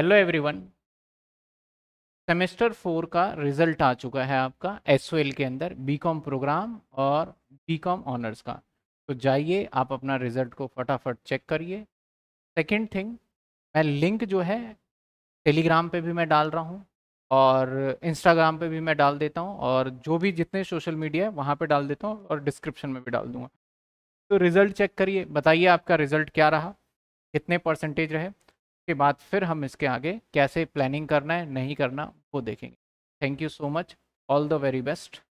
hello everyone semester four का result आ चुका है आपका एस के अंदर बीकॉम प्रोग्राम और बीकॉम ऑनर्स का तो जाइए आप अपना रिजल्ट को फटाफट चेक करिए सेकंड थिंग मैं लिंक जो है टेलीग्राम पे भी मैं डाल रहा हूँ और इंस्टाग्राम पे भी मैं डाल देता हूँ और जो भी जितने सोशल मीडिया है वहाँ पर डाल देता हूँ और डिस्क्रिप्शन में भी डाल दूँगा तो रिज़ल्ट चेक करिए बताइए आपका रिज़ल्ट क्या रहा कितने परसेंटेज रहे उसके बाद फिर हम इसके आगे कैसे प्लानिंग करना है नहीं करना वो देखेंगे thank you so much all the very best